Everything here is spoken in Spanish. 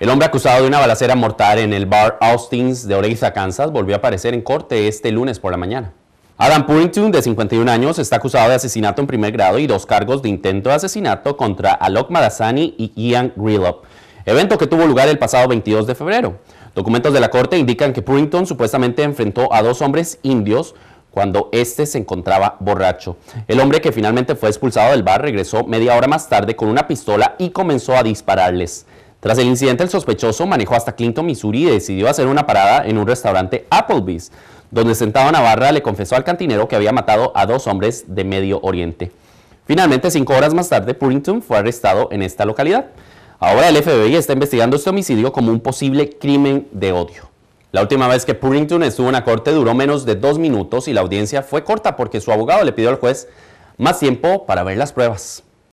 El hombre acusado de una balacera mortal en el bar Austin's de Oreiza, Kansas, volvió a aparecer en corte este lunes por la mañana. Adam Purrington, de 51 años, está acusado de asesinato en primer grado y dos cargos de intento de asesinato contra Alok Madasani y Ian Grillup, evento que tuvo lugar el pasado 22 de febrero. Documentos de la corte indican que Purrington supuestamente enfrentó a dos hombres indios cuando éste se encontraba borracho. El hombre que finalmente fue expulsado del bar regresó media hora más tarde con una pistola y comenzó a dispararles. Tras el incidente, el sospechoso manejó hasta Clinton, Missouri y decidió hacer una parada en un restaurante Applebee's, donde sentado Navarra le confesó al cantinero que había matado a dos hombres de Medio Oriente. Finalmente, cinco horas más tarde, Purrington fue arrestado en esta localidad. Ahora el FBI está investigando este homicidio como un posible crimen de odio. La última vez que Purrington estuvo en la corte duró menos de dos minutos y la audiencia fue corta porque su abogado le pidió al juez más tiempo para ver las pruebas.